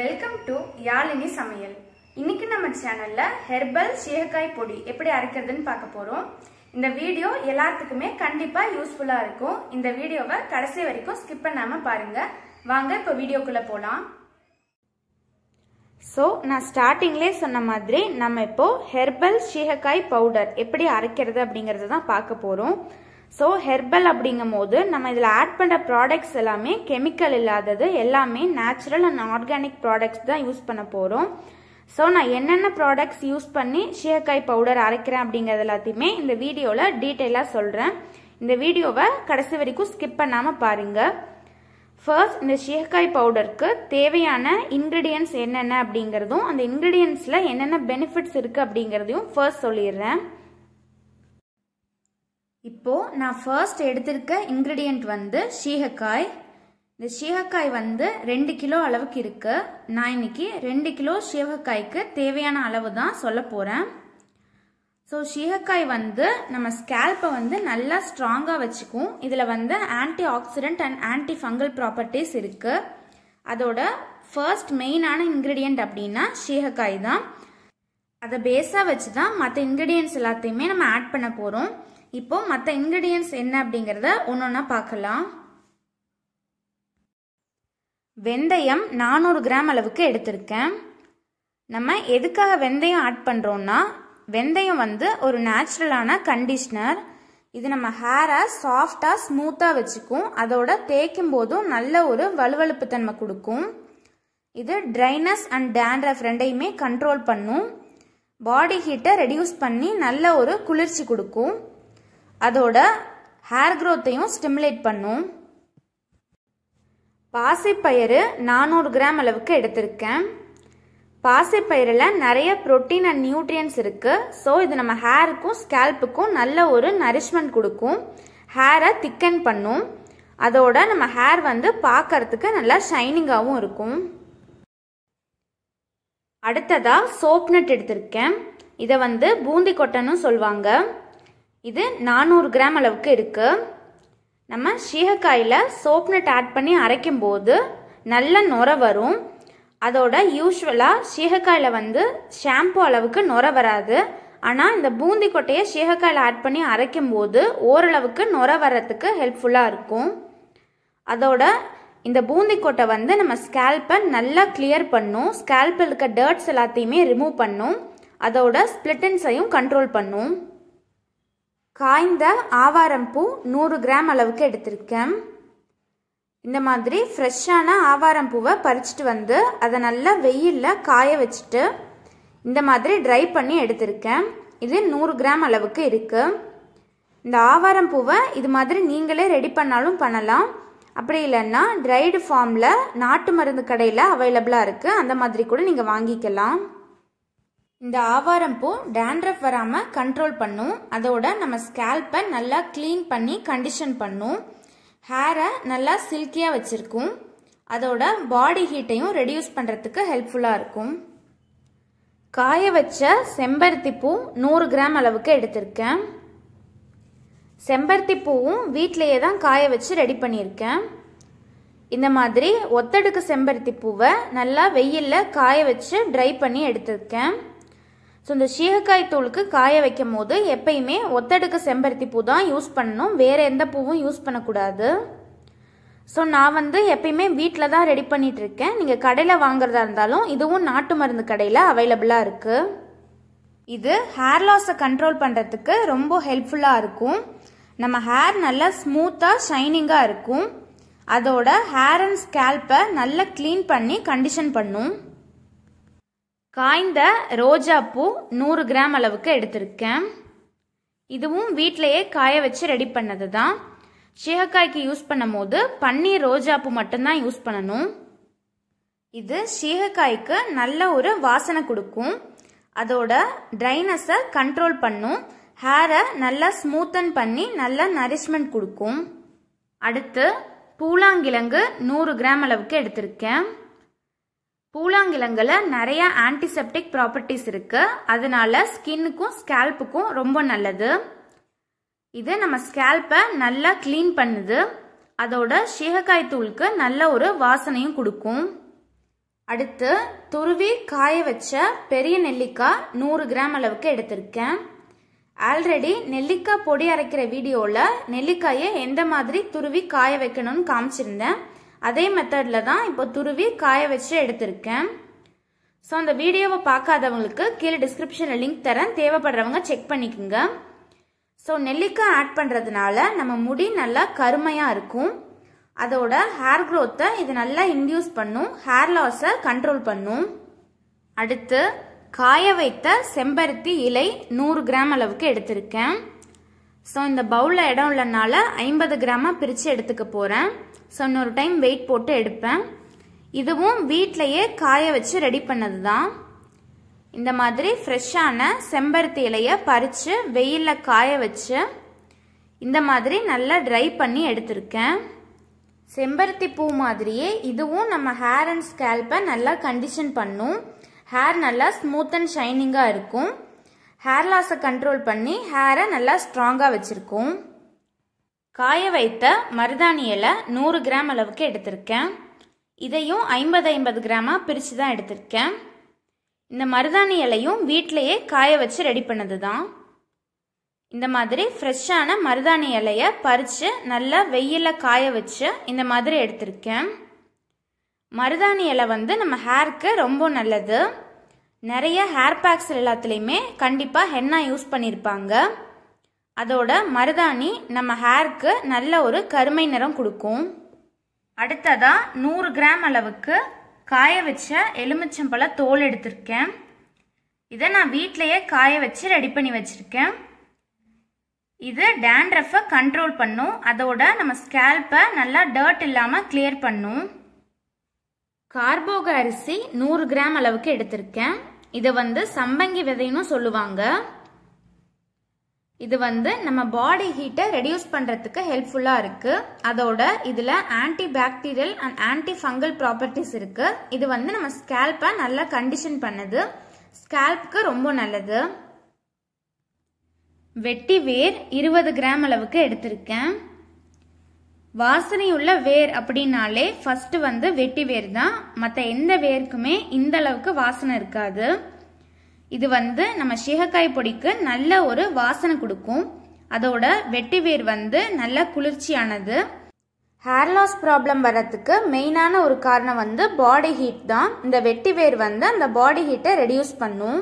welcome to Yazhini சமையல் இன்னைக்கு நம்ம சேனல்ல ஹெர்பல் சீகக்காய் பொடி எப்படி அரைக்கிறதுன்னு பார்க்க போறோம் இந்த வீடியோ எல்லாத்துக்குமே கண்டிப்பா யூஸ்ஃபுல்லா இருக்கும் இந்த வீடியோவை கடைசி வரைக்கும் ஸ்கிப் பண்ணாம பாருங்க வாங்க இப்போ வீடியோக்குள்ள போலாம் ஸோ நான் ஸ்டார்டிங்லேயே சொன்ன மாதிரி நம்ம இப்போ ஹெர்பல் சீகக்காய் பவுடர் எப்படி அரைக்கிறது அப்படிங்கறத தான் பார்க்க போகிறோம் ஸோ ஹெர்பல் அப்படிங்கும் போது நம்ம இதில் ஆட் பண்ணுற ப்ராடக்ட்ஸ் எல்லாமே கெமிக்கல் இல்லாதது எல்லாமே நேச்சுரல் அண்ட் ஆர்கானிக் ப்ராடக்ட்ஸ் தான் யூஸ் பண்ண போகிறோம் ஸோ நான் என்னென்ன ப்ராடக்ட்ஸ் யூஸ் பண்ணி சீயக்காய் பவுடர் அரைக்கிறேன் அப்படிங்கிறது எல்லாத்தையுமே இந்த வீடியோவில் டீட்டெயிலாக சொல்கிறேன் இந்த வீடியோவை கடைசி வரைக்கும் ஸ்கிப் பண்ணாமல் பாருங்கள் ஃபர்ஸ்ட் இந்த ஷியக்காய் பவுடருக்கு தேவையான இன்க்ரீடியன்ஸ் என்னென்ன அப்படிங்கிறதும் அந்த இன்க்ரீடியன்ஸில் என்னென்ன பெனிஃபிட்ஸ் இருக்குது அப்படிங்கிறதையும் ஃபர்ஸ்ட் சொல்லிடுறேன் இப்போது நான் ஃபர்ஸ்ட் எடுத்திருக்க இன்க்ரீடியன்ட் வந்து சீகக்காய் இந்த சீகக்காய் வந்து ரெண்டு கிலோ அளவுக்கு இருக்குது நான் இன்னைக்கு ரெண்டு கிலோ சீகக்காய்க்கு தேவையான அளவு தான் சொல்ல போறேன் ஸோ சீகக்காய் வந்து நம்ம ஸ்கேல்பை வந்து நல்லா ஸ்ட்ராங்காக வச்சுக்கும் இதில் வந்து antioxidant and antifungal properties இருக்குது அதோட ஃபர்ஸ்ட் மெயினான இன்க்ரீடியண்ட் அப்படின்னா சீகக்காய் தான் அதை பேஸாக வச்சு தான் மற்ற இன்க்ரீடியன்ட்ஸ் எல்லாத்தையுமே நம்ம ஆட் பண்ண போகிறோம் இப்போ மற்ற இன்க்ரீடியன்ஸ் என்ன அப்படிங்கிறத ஒன்று ஒன்றா பார்க்கலாம் வெந்தயம் நானூறு கிராம் அளவுக்கு எடுத்திருக்கேன் நம்ம எதுக்காக வெந்தயம் ஆட் பண்ணுறோன்னா வெந்தயம் வந்து ஒரு நேச்சுரலான கண்டிஷ்னர் இது நம்ம ஹேரை சாஃப்டா ஸ்மூத்தாக வச்சுக்கும் அதோட தேய்க்கும் போதும் நல்ல ஒரு வலுவழுப்பு தன்மை கொடுக்கும் இது ட்ரைனஸ் அண்ட் டேண்ட்ரஃப் ரெண்டையுமே கண்ட்ரோல் பண்ணும் பாடி ஹீட்டை ரெடியூஸ் பண்ணி நல்ல ஒரு குளிர்ச்சி கொடுக்கும் அதோட ஹேர் க்ரோத்தையும் ஸ்டிமுலேட் பண்ணும் பாசிப்பயிறு நானூறு கிராம் அளவுக்கு எடுத்திருக்கேன் பாசிப்பயிரில் நிறைய ப்ரோட்டீன் அண்ட் நியூட்ரியன்ஸ் இருக்குது ஸோ இது நம்ம ஹேருக்கும் ஸ்கேல்ப்புக்கும் நல்ல ஒரு நரிஷ்மெண்ட் கொடுக்கும் ஹேரை திக்கன் பண்ணும் அதோட நம்ம ஹேர் வந்து பார்க்கறதுக்கு நல்லா ஷைனிங்காகவும் இருக்கும் அடுத்ததாக சோப் நட் எடுத்திருக்கேன் இதை வந்து பூந்தி கொட்டனும் சொல்லுவாங்க இது நானூறு கிராம் அளவுக்கு இருக்குது நம்ம சீகக்காயில் சோப்னட் ஆட் பண்ணி அரைக்கும் போது நல்ல நுர வரும் அதோட யூஸ்வலாக சீகக்காயில் வந்து ஷாம்பு அளவுக்கு நுர வராது ஆனால் இந்த பூந்தி கொட்டையை சீகக்காயில் ஆட் பண்ணி அரைக்கும் போது ஓரளவுக்கு நுர வர்றதுக்கு ஹெல்ப்ஃபுல்லாக இருக்கும் அதோட இந்த பூந்தி கொட்டை வந்து நம்ம ஸ்கேல்பை நல்லா கிளியர் பண்ணும் ஸ்கேல்பில் இருக்க டர்ட்ஸ் எல்லாத்தையுமே ரிமூவ் பண்ணும் அதோட ஸ்பிளிட்டன்ஸையும் கண்ட்ரோல் பண்ணும் காய்ந்த ஆவாரம் பூ நூறு கிராம் அளவுக்கு எடுத்திருக்கேன் இந்த மாதிரி ஃப்ரெஷ்ஷான ஆவாரம் பூவை பறிச்சுட்டு வந்து அதை நல்லா வெயிலில் காய வச்சுட்டு இந்த மாதிரி ட்ரை பண்ணி எடுத்திருக்கேன் இது நூறு கிராம் அளவுக்கு இருக்குது இந்த ஆவாரம் பூவை இது மாதிரி நீங்களே ரெடி பண்ணாலும் பண்ணலாம் அப்படி இல்லைன்னா ட்ரைடு ஃபார்மில் நாட்டு மருந்து கடையில் அவைலபிளாக இருக்குது அந்த மாதிரி கூட நீங்கள் வாங்கிக்கலாம் இந்த ஆவாரம் பூ டேண்ட்ரஃப் வராமல் கண்ட்ரோல் பண்ணும் அதோட நம்ம ஸ்கேல்பை நல்லா க்ளீன் பண்ணி கண்டிஷன் பண்ணும் ஹேரை நல்லா சில்கியாக வச்சுருக்கும் அதோட பாடி ஹீட்டையும் ரெடியூஸ் பண்ணுறதுக்கு ஹெல்ப்ஃபுல்லாக இருக்கும் காய வச்ச செம்பருத்தி பூ நூறு கிராம் அளவுக்கு எடுத்திருக்கேன் செம்பருத்தி பூவும் வீட்டிலையே தான் காய வச்சு ரெடி பண்ணியிருக்கேன் இந்த மாதிரி ஒத்தடுக்கு செம்பருத்தி பூவை நல்லா வெயிலில் காய வச்சு ட்ரை பண்ணி எடுத்திருக்கேன் ஸோ இந்த சீகக்காய் தூளுக்கு காய வைக்கும் போது எப்பயுமே ஒத்தடுக்கு செம்பருத்தி பூ தான் யூஸ் பண்ணணும் வேறு எந்த பூவும் யூஸ் பண்ணக்கூடாது ஸோ நான் வந்து எப்பயுமே வீட்டில் தான் ரெடி பண்ணிகிட்டு இருக்கேன் நீங்கள் கடையில் வாங்குறதா இருந்தாலும் இதுவும் நாட்டு மருந்து கடையில் அவைலபிளாக இருக்குது இது ஹேர் லாஸை கண்ட்ரோல் பண்ணுறதுக்கு ரொம்ப ஹெல்ப்ஃபுல்லாக இருக்கும் நம்ம ஹேர் நல்லா ஸ்மூத்தாக ஷைனிங்காக இருக்கும் அதோட ஹேர் அண்ட் ஸ்கேல்ப்பை நல்லா க்ளீன் பண்ணி கண்டிஷன் பண்ணும் காய்ந்த ரோஜாப்பூ நூறு கிராம் அளவுக்கு எடுத்திருக்கேன் இதுவும் வீட்டிலையே காய வச்சு ரெடி பண்ணது தான் சீகக்காய்க்கு யூஸ் பண்ணும் போது பன்னீர் ரோஜாப்பூ மட்டும்தான் யூஸ் பண்ணணும் இது சீகக்காய்க்கு நல்ல ஒரு வாசனை கொடுக்கும் அதோட ட்ரைனஸை கண்ட்ரோல் பண்ணும் ஹேரை நல்லா ஸ்மூத்தன் பண்ணி நல்லா நரிஷ்மெண்ட் கொடுக்கும் அடுத்து பூலாங்கிழங்கு நூறு கிராம் அளவுக்கு எடுத்திருக்கேன் பூலாங்கிழங்குல நிறைய ஆன்டிசெப்டிக் ப்ராப்பர்ட்டிஸ் இருக்கு அதனால ஸ்கின்னுக்கும் ஸ்கேல்புக்கும் ரொம்ப நல்லது இது நம்ம ஸ்கேல்ப்பை நல்லா கிளீன் பண்ணுது அதோட சீகக்காய் தூளுக்கு நல்ல ஒரு வாசனையும் கொடுக்கும் அடுத்து துருவி காய வச்ச பெரிய நெல்லிக்காய் நூறு கிராம் அளவுக்கு எடுத்திருக்கேன் ஆல்ரெடி நெல்லிக்காய் பொடி அரைக்கிற வீடியோவில் நெல்லிக்காயை எந்த மாதிரி துருவி காய வைக்கணும்னு காமிச்சிருந்தேன் அதே மெத்தடில் தான் இப்போ துருவி காய வச்சு எடுத்திருக்கேன் ஸோ அந்த வீடியோவை பார்க்காதவங்களுக்கு கீழே டிஸ்கிரிப்ஷனில் லிங்க் தரேன் தேவைப்படுறவங்க செக் பண்ணிக்கோங்க ஸோ நெல்லிக்காய் ஆட் பண்ணுறதுனால நம்ம முடி நல்லா கருமையாக இருக்கும் அதோட ஹேர் க்ரோத்தை இது நல்லா இன்டியூஸ் பண்ணும் ஹேர் லாஸை கண்ட்ரோல் பண்ணும் அடுத்து காய வைத்த செம்பருத்தி இலை நூறு கிராம் அளவுக்கு எடுத்திருக்கேன் ஸோ இந்த பவுலில் இடம் உள்ளனால ஐம்பது கிராமாக பிரித்து எடுத்துக்க போகிறேன் ஸோ இன்னொரு டைம் வெயிட் போட்டு எடுப்பேன் இதுவும் வீட்டிலையே காய வச்சு ரெடி பண்ணது தான் இந்த மாதிரி ஃப்ரெஷ்ஷான செம்பருத்தி இலையை பறித்து வெயிலில் காய வச்சு இந்த மாதிரி நல்லா ட்ரை பண்ணி எடுத்திருக்கேன் செம்பருத்தி பூ மாதிரியே இதுவும் நம்ம ஹேர் அண்ட் ஸ்கேல்பை நல்லா கண்டிஷன் பண்ணும் ஹேர் நல்லா ஸ்மூத் அண்ட் ஷைனிங்காக இருக்கும் ஹேர் லாஸை கண்ட்ரோல் பண்ணி ஹேரை நல்லா ஸ்ட்ராங்காக வச்சுருக்கோம் காய வைத்த மருதாணி இலை நூறு கிராம் அளவுக்கு எடுத்திருக்கேன் இதையும் ஐம்பது ஐம்பது கிராமாக பிரித்து தான் எடுத்திருக்கேன் இந்த மருதாணி இலையும் வீட்டிலையே காய வச்சு ரெடி பண்ணது தான் இந்த மாதிரி ஃப்ரெஷ்ஷான மருதாணி இலையை பறித்து நல்லா வெயிலில் காய வச்சு இந்த மாதிரி எடுத்திருக்கேன் மருதாணி இலை வந்து நம்ம ஹேருக்கு ரொம்ப நல்லது நிறைய ஹேர் பேக்ஸ் எல்லாத்துலேயுமே கண்டிப்பாக ஹென்னா யூஸ் பண்ணியிருப்பாங்க அதோட மருதாணி நம்ம ஹேருக்கு நல்ல ஒரு கருமை நிறம் கொடுக்கும் அடுத்ததாக நூறு கிராம் அளவுக்கு காய வச்ச எலுமிச்சம்பழ தோல் எடுத்திருக்கேன் இதை நான் வீட்டிலையே காய வச்சு ரெடி பண்ணி வச்சுருக்கேன் இது டேண்ட்ரஃபை கண்ட்ரோல் பண்ணும் அதோட நம்ம ஸ்கேல்ப்பை நல்லா டர்ட் இல்லாமல் கிளியர் பண்ணும் கார்போக அரிசி நூறு கிராம் அளவுக்கு எடுத்திருக்கேன் இதை வந்து சம்பங்கி விதைன்னு சொல்லுவாங்க இது வந்து நம்ம பாடி ஹீட்டை ரெடியூஸ் பண்ணுறதுக்கு ஹெல்ப்ஃபுல்லாக இருக்குது அதோட இதில் antibacterial and antifungal properties இருக்குது இது வந்து நம்ம ஸ்கேல்பை நல்லா கண்டிஷன் பண்ணுது ஸ்கேல்ப்க்கு ரொம்ப நல்லது வெட்டி வேர் இருபது கிராம் அளவுக்கு எடுத்திருக்கேன் வாசனையுள்ள வேர் அப்படின்னாலே ஃபஸ்ட்டு வந்து வெட்டி வேர் தான் மற்ற எந்த வேருக்குமே இந்த அளவுக்கு வாசனை இருக்காது இது வந்து நம்ம சீகக்காய் பொடிக்கு நல்ல ஒரு வாசனை கொடுக்கும் அதோட வெட்டி வேர் வந்து நல்ல குளிர்ச்சியானது ஹேர் லாஸ் ப்ராப்ளம் வர்றதுக்கு மெயினான ஒரு காரணம் வந்து பாடி ஹீட் தான் இந்த வெட்டி வேர் வந்து அந்த பாடி ஹீட்டை ரெடியூஸ் பண்ணும்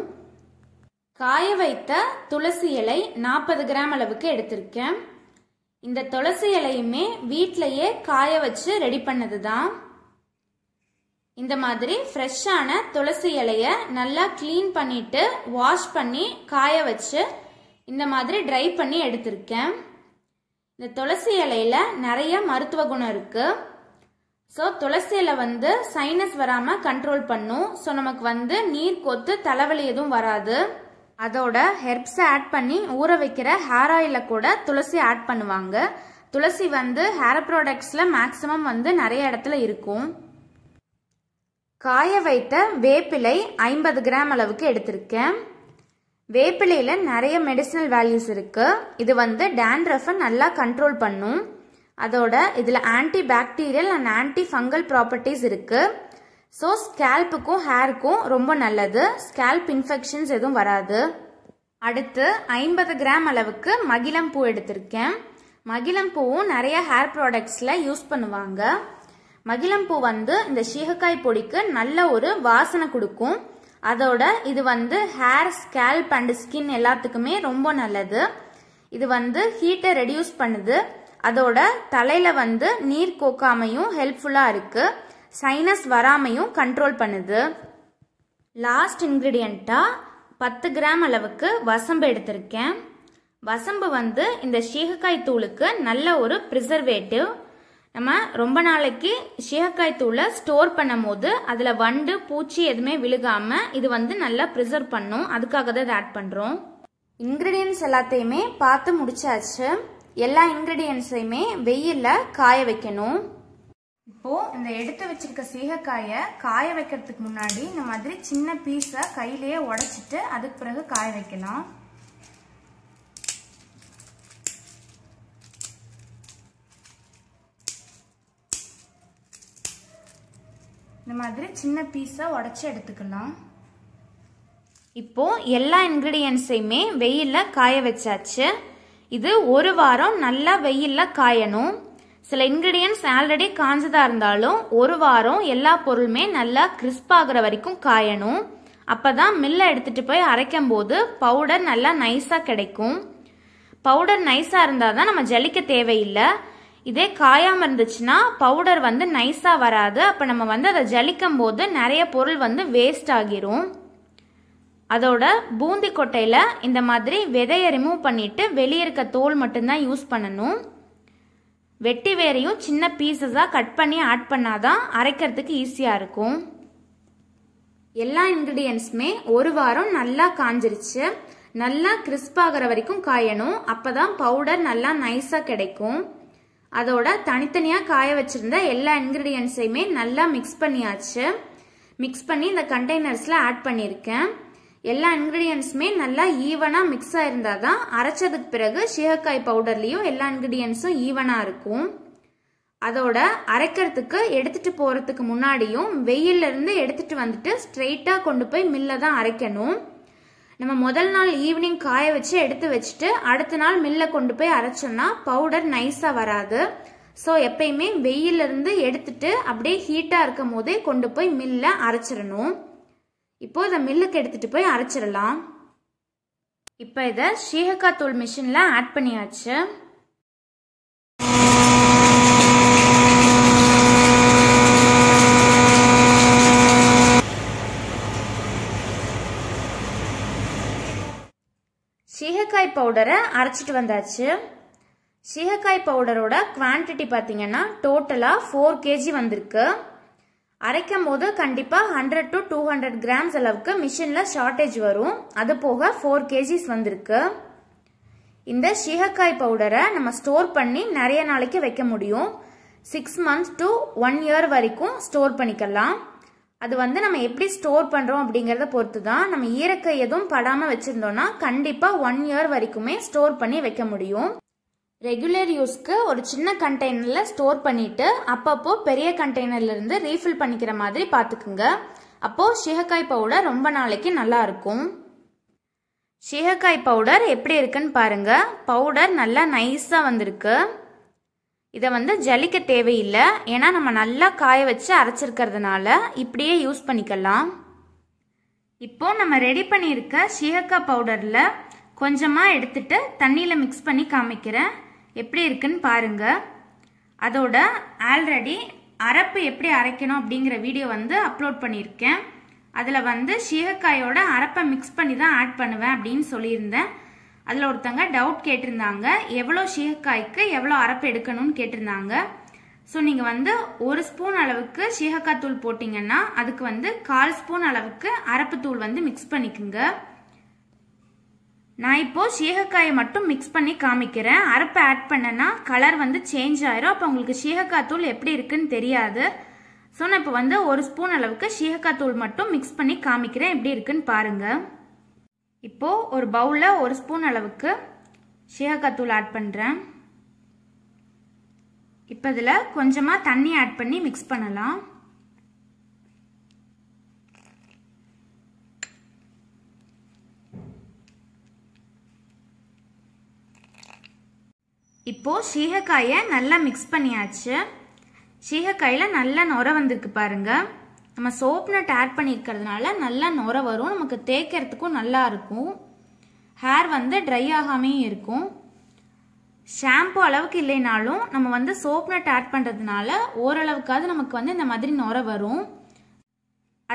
காய வைத்த துளசி இலை நாற்பது கிராம் அளவுக்கு எடுத்திருக்கேன் இந்த துளசி இலையுமே வீட்டிலையே காய வச்சு ரெடி பண்ணது தான் இந்த மாதிரி ஃப்ரெஷ்ஷான துளசி இலையை நல்லா க்ளீன் பண்ணிட்டு வாஷ் பண்ணி காய வச்சு இந்த மாதிரி ட்ரை பண்ணி எடுத்திருக்கேன் இந்த துளசி இலையில நிறைய மருத்துவ குணம் இருக்கு ஸோ துளசி இலை வந்து சைனஸ் வராமல் கண்ட்ரோல் பண்ணும் ஸோ நமக்கு வந்து நீர் கோத்து தலைவலி எதுவும் வராது அதோட ஹெர்ப்ஸை ஆட் பண்ணி ஊற வைக்கிற ஹேர் ஆயில கூட துளசி ஆட் பண்ணுவாங்க துளசி வந்து ஹேர் ப்ராடக்ட்ஸில் மேக்ஸிமம் வந்து நிறைய இடத்துல இருக்கும் காய வைத்த வேப்பிலை ஐம்பது கிராம் அளவுக்கு எடுத்திருக்கேன் வேப்பிலையில் நிறைய மெடிசனல் வேல்யூஸ் இருக்குது இது வந்து டேண்ட்ரஃபை நல்லா கண்ட்ரோல் பண்ணும் அதோட இதில் antibacterial and antifungal properties இருக்குது ஸோ ஸ்கேல்புக்கும் ஹேருக்கும் ரொம்ப நல்லது ஸ்கேல்ப் இன்ஃபெக்ஷன்ஸ் எதுவும் வராது அடுத்து ஐம்பது கிராம் அளவுக்கு மகிழம் பூ எடுத்திருக்கேன் மகிழம் பூவும் நிறைய ஹேர் ப்ராடக்ட்ஸில் யூஸ் பண்ணுவாங்க மகிழம் பூ வந்து இந்த சீகக்காய் பொடிக்கு நல்ல ஒரு வாசனை கொடுக்கும் அதோட இது வந்து ஹேர் ஸ்கேல்ப் அண்ட் ஸ்கின் எல்லாத்துக்குமே ரொம்ப நல்லது இது வந்து ஹீட்டை ரெடியூஸ் பண்ணுது அதோட தலையில வந்து நீர் கோக்காமையும் ஹெல்ப்ஃபுல்லாக இருக்குது சைனஸ் வராமையும் கண்ட்ரோல் பண்ணுது லாஸ்ட் இன்க்ரீடியண்ட்டாக பத்து கிராம் அளவுக்கு வசம்பு எடுத்திருக்கேன் வசம்பு வந்து இந்த சீகக்காய் தூளுக்கு நல்ல ஒரு ப்ரிசர்வேட்டிவ் நம்ம ரொம்ப நாளைக்கு சீகக்காய் தூளை ஸ்டோர் பண்ணும் போது அதில் வண்டு பூச்சி எதுவுமே விழுகாமல் இது வந்து நல்லா ப்ரிசர்வ் பண்ணும் அதுக்காக தான் இதை ஆட் பண்ணுறோம் இன்க்ரீடியன்ஸ் எல்லாத்தையுமே பார்த்து முடிச்சாச்சு எல்லா இன்க்ரீடியன்ஸையுமே வெயிலில் காய வைக்கணும் இப்போ இந்த எடுத்து வச்சிருக்க சீகக்காயை காய வைக்கிறதுக்கு முன்னாடி இந்த மாதிரி சின்ன பீஸை கையிலேயே உடச்சிட்டு அதுக்கு பிறகு காய வைக்கலாம் இந்த மாதிரி சின்ன பீஸை உடச்சி எடுத்துக்கலாம் இப்போ எல்லா இன்க்ரீடியன்ஸையுமே வெயிலில் காய வச்சாச்சு இது ஒரு வாரம் நல்லா வெயிலில் காயணும் சில இன்கிரீடியன்ஸ் ஆல்ரெடி காஞ்சதாக இருந்தாலும் ஒரு வாரம் எல்லா பொருளுமே நல்லா கிறிஸ்பாகிற வரைக்கும் காயணும் அப்போ தான் மில்லை எடுத்துகிட்டு போய் அரைக்கும் போது பவுடர் நல்லா நைஸாக கிடைக்கும் பவுடர் நைஸாக இருந்தால் தான் நம்ம ஜலிக்க தேவையில்லை இதே காயாமல் இருந்துச்சுன்னா பவுடர் வந்து நைஸாக வராது அப்போ நம்ம வந்து அதை ஜலிக்கும் போது நிறைய பொருள் வந்து வேஸ்ட் ஆகிரும் அதோட பூந்தி கொட்டையில் இந்த மாதிரி விதையை ரிமூவ் பண்ணிவிட்டு வெளியே இருக்க தோல் மட்டும்தான் யூஸ் பண்ணணும் வெட்டி வேரையும் சின்ன பீசஸாக கட் பண்ணி ஆட் பண்ணாதான் அரைக்கிறதுக்கு ஈஸியாக இருக்கும் எல்லா இன்க்ரீடியன்ஸுமே ஒரு வாரம் நல்லா காஞ்சிருச்சு நல்லா கிறிஸ்ப் ஆகிற வரைக்கும் காயணும் அப்போ தான் பவுடர் நல்லா நைஸாக கிடைக்கும் அதோட தனித்தனியாக காய வச்சுருந்த எல்லா இன்க்ரீடியன்ஸையுமே நல்லா மிக்ஸ் பண்ணியாச்சு மிக்ஸ் பண்ணி இந்த கண்டெய்னர்ஸில் ஆட் பண்ணியிருக்கேன் எல்லா இன்க்ரீடியன்ஸுமே நல்லா ஈவனாக மிக்ஸ் ஆயிருந்தால் தான் அரைச்சதுக்கு பிறகு சீகக்காய் பவுடர்லேயும் எல்லா இன்க்ரீடியன்ஸும் ஈவனாக இருக்கும் அதோட அரைக்கிறதுக்கு எடுத்துகிட்டு போகிறதுக்கு முன்னாடியும் வெயிலிருந்து எடுத்துகிட்டு வந்துட்டு ஸ்ட்ரெயிட்டாக கொண்டு போய் மில்ல தான் அரைக்கணும் நம்ம முதல் நாள் ஈவினிங் காய வச்சு எடுத்து வச்சுட்டு அடுத்த நாள் மில்ல கொண்டு போய் அரைச்சோம்னா பவுடர் நைஸாக வராது ஸோ எப்பயுமே வெயிலிருந்து எடுத்துட்டு அப்படியே ஹீட்டாக இருக்கும் போதே கொண்டு போய் மில்ல அரைச்சிடணும் இப்போ இதை மில்லுக்கு எடுத்துகிட்டு போய் அரைச்சிடலாம் இப்போ இதை சீகக்கா தூள் மிஷினில் ஆட் பண்ணியாச்சு சீகக்காய் பவுடரை அரைச்சிட்டு வந்தாச்சு சீகக்காய் பவுடரோட குவான்டிட்டி பார்த்தீங்கன்னா டோட்டலாக ஃபோர் கேஜி வந்திருக்கு அரைக்கும் போது கண்டிப்பாக hundred to two hundred grams அளவுக்கு மிஷினில் ஷார்ட்டேஜ் வரும் அது போக ஃபோர் கேஜிஸ் வந்திருக்கு இந்த ஷீகக்காய் பவுடரை நம்ம ஸ்டோர் பண்ணி நிறைய நாளைக்கு வைக்க முடியும் six months to one year வரைக்கும் ஸ்டோர் பண்ணிக்கலாம் அது வந்து நம்ம எப்படி ஸ்டோர் பண்ணுறோம் அப்படிங்கிறத பொறுத்து தான் நம்ம ஈரக்கை எதுவும் படாமல் வச்சுருந்தோம்னா கண்டிப்பாக ஒன் இயர் வரைக்குமே ஸ்டோர் பண்ணி வைக்க முடியும் ரெகுலர் யூஸ்க்கு ஒரு சின்ன கண்டெய்னரில் ஸ்டோர் பண்ணிவிட்டு அப்பப்போ பெரிய கண்டெய்னர்லேருந்து ரீஃபில் பண்ணிக்கிற மாதிரி பார்த்துக்குங்க அப்போது சிகக்காய் பவுடர் ரொம்ப நாளைக்கு நல்லாயிருக்கும் சிகக்காய் பவுடர் எப்படி இருக்குன்னு பாருங்கள் பவுடர் நல்லா நைஸாக வந்திருக்கு இதை வந்து ஜலிக்க தேவையில்லை ஏன்னா நம்ம நல்லா காய வச்சு அரைச்சிருக்கிறதுனால இப்படியே யூஸ் பண்ணிக்கலாம் இப்போ நம்ம ரெடி பண்ணியிருக்க சிகக்காய் பவுடரில் கொஞ்சமாக எடுத்துட்டு தண்ணியில் மிக்ஸ் பண்ணி காமிக்கிறேன் எப்படி இருக்குன்னு பாருங்கள் அதோட ஆல்ரெடி அரப்பு எப்படி அரைக்கணும் அப்படிங்கிற வீடியோ வந்து அப்லோட் பண்ணியிருக்கேன் அதில் வந்து சீகக்காயோட அரப்பை மிக்ஸ் பண்ணி தான் ஆட் பண்ணுவேன் அப்படின்னு சொல்லியிருந்தேன் அதில் ஒருத்தங்க டவுட் கேட்டிருந்தாங்க எவ்வளோ சீகக்காய்க்கு எவ்வளோ அரப்பு எடுக்கணும்னு கேட்டிருந்தாங்க ஸோ நீங்கள் வந்து ஒரு ஸ்பூன் அளவுக்கு சீகக்காய் தூள் போட்டிங்கன்னா அதுக்கு வந்து கால் ஸ்பூன் அளவுக்கு அரப்பு தூள் வந்து மிக்ஸ் பண்ணிக்குங்க நான் இப்போது சீகக்காயை மட்டும் மிக்ஸ் பண்ணி காமிக்கிறேன் அரப்பை ஆட் பண்ணனா கலர் வந்து சேஞ்ச் ஆயிரும் அப்போ உங்களுக்கு சீகக்காய் தூள் எப்படி இருக்குன்னு தெரியாது ஸோ நான் இப்போ வந்து ஒரு ஸ்பூன் அளவுக்கு சீகக்காய் தூள் மட்டும் மிக்ஸ் பண்ணி காமிக்கிறேன் எப்படி இருக்குன்னு பாருங்கள் இப்போது ஒரு பவுலில் ஒரு ஸ்பூன் அளவுக்கு சீகக்காய் தூள் ஆட் பண்ணுறேன் இப்போ இதில் கொஞ்சமாக தண்ணி ஆட் பண்ணி மிக்ஸ் பண்ணலாம் இப்போது சீகக்காயை நல்லா மிக்ஸ் பண்ணியாச்சு சீகக்காயில் நல்லா நுர வந்திருக்கு பாருங்க நம்ம சோப் நட் ஆட் பண்ணியிருக்கிறதுனால நல்லா நுர வரும் நமக்கு தேய்க்கிறதுக்கும் நல்லா இருக்கும் ஹேர் வந்து ட்ரை ஆகாமையும் இருக்கும் ஷாம்பு அளவுக்கு இல்லைனாலும் நம்ம வந்து சோப்னட் ஆட் பண்ணுறதுனால ஓரளவுக்காவது நமக்கு வந்து இந்த மாதிரி நுர வரும்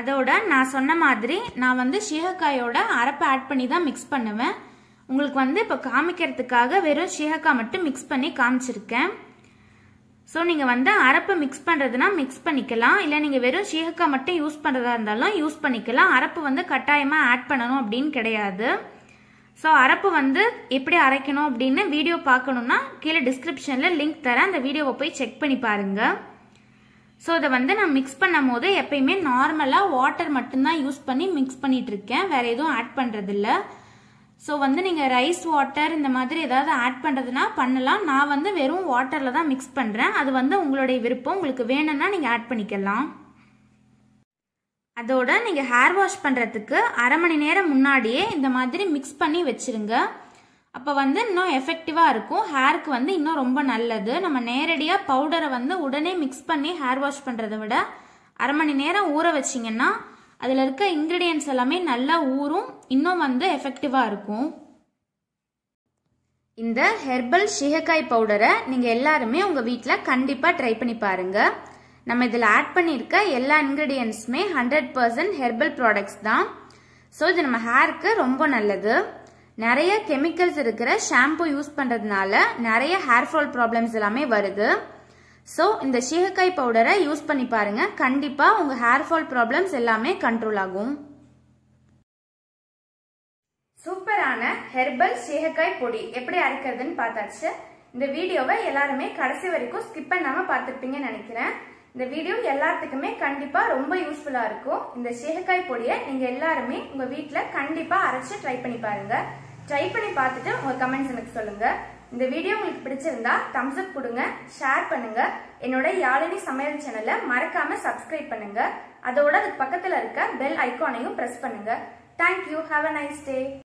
அதோட நான் சொன்ன மாதிரி நான் வந்து சீகக்காயோட அரப்பை ஆட் பண்ணி தான் மிக்ஸ் பண்ணுவேன் உங்களுக்கு வந்து இப்போ காமிக்கிறதுக்காக வெறும் சீகக்காய் மட்டும் மிக்ஸ் பண்ணி காமிச்சிருக்கேன் ஸோ நீங்கள் வந்து அரப்பு மிக்ஸ் பண்ணுறதுனா மிக்ஸ் பண்ணிக்கலாம் இல்லை நீங்கள் வெறும் ஷீஹக்கா மட்டும் யூஸ் பண்ணுறதா இருந்தாலும் யூஸ் பண்ணிக்கலாம் அரப்பு வந்து கட்டாயமாக ஆட் பண்ணணும் அப்படின்னு கிடையாது ஸோ அரப்பு வந்து எப்படி அரைக்கணும் அப்படின்னு வீடியோ பார்க்கணுன்னா கீழே டிஸ்கிரிப்ஷனில் லிங்க் தரேன் அந்த வீடியோவை போய் செக் பண்ணி பாருங்கள் ஸோ இதை வந்து நான் மிக்ஸ் பண்ணும் போது எப்பயுமே நார்மலாக வாட்டர் மட்டும்தான் யூஸ் பண்ணி மிக்ஸ் பண்ணிகிட்ருக்கேன் வேறு எதுவும் ஆட் பண்ணுறதில்ல ஸோ வந்து நீங்கள் ரைஸ் வாட்டர் இந்த மாதிரி ஏதாவது ஆட் பண்ணுறதுனா பண்ணலாம் நான் வந்து வெறும் வாட்டரில் தான் மிக்ஸ் பண்ணுறேன் அது வந்து உங்களுடைய விருப்பம் உங்களுக்கு வேணும்னா நீங்கள் ஆட் பண்ணிக்கலாம் அதோட நீங்கள் ஹேர் வாஷ் பண்ணுறதுக்கு அரை மணி நேரம் முன்னாடியே இந்த மாதிரி மிக்ஸ் பண்ணி வச்சுருங்க அப்போ வந்து இன்னும் எஃபெக்டிவாக இருக்கும் ஹேருக்கு வந்து இன்னும் ரொம்ப நல்லது நம்ம நேரடியாக பவுடரை வந்து உடனே மிக்ஸ் பண்ணி ஹேர் வாஷ் பண்ணுறத விட அரை மணி நேரம் ஊற வச்சிங்கன்னா அதில் இருக்க இன்க்ரீடியன்ஸ் எல்லாமே நல்லா ஊறும் இன்னும் வந்து எஃபெக்டிவாக இருக்கும் இந்த ஹெர்பல் ஷிகக்காய் பவுடரை நீங்கள் எல்லாருமே உங்கள் வீட்டில் கண்டிப்பாக ட்ரை பண்ணி பாருங்கள் நம்ம இதில் ஆட் பண்ணியிருக்க எல்லா இன்க்ரீடியன்ஸுமே ஹண்ட்ரட் பர்சன்ட் ஹெர்பல் ப்ராடக்ட்ஸ் தான் ஸோ இது நம்ம ஹேருக்கு ரொம்ப நல்லது நிறைய கெமிக்கல்ஸ் இருக்கிற ஷாம்பு யூஸ் பண்ணுறதுனால நிறைய ஹேர் ஃபால் ப்ராப்ளம்ஸ் எல்லாமே வருது ஸோ இந்த சீகக்காய் பவுடரை யூஸ் பண்ணி பாருங்கள் கண்டிப்பாக உங்கள் ஹேர் ஃபால் ப்ராப்ளம்ஸ் எல்லாமே கண்ட்ரோல் ஆகும் சூப்பரான ஹெர்பல் சீகக்காய் பொடி எப்படி அரைக்கிறதுன்னு பார்த்தாச்சு இந்த வீடியோவை எல்லாருமே கடைசி வரைக்கும் ஸ்கிப் பண்ணாமல் பார்த்துருப்பீங்கன்னு நினைக்கிறேன் இந்த வீடியோ எல்லாத்துக்குமே கண்டிப்பாக ரொம்ப யூஸ்ஃபுல்லாக இருக்கும் இந்த சீகக்காய் பொடியை நீங்கள் எல்லாருமே உங்கள் வீட்டில் கண்டிப்பாக அரைச்சி ட்ரை பண்ணி பாருங்கள் ட்ரை பண்ணி பார்த்துட்டு உங்கள் கமெண்ட்ஸ் எனக்கு சொல்லுங்கள் இந்த வீடியோ உங்களுக்கு பிடிச்சிருந்தா தம்ஸ் அப் கொடுங்க ஷேர் பண்ணுங்க என்னோட யாழினி சமையல் சேனலை மறக்காம சப்ஸ்கிரைப் பண்ணுங்க அதோட அதுக்கு பக்கத்துல இருக்க பெல் ஐக்கானையும் பிரஸ் பண்ணுங்க thank you have a nice day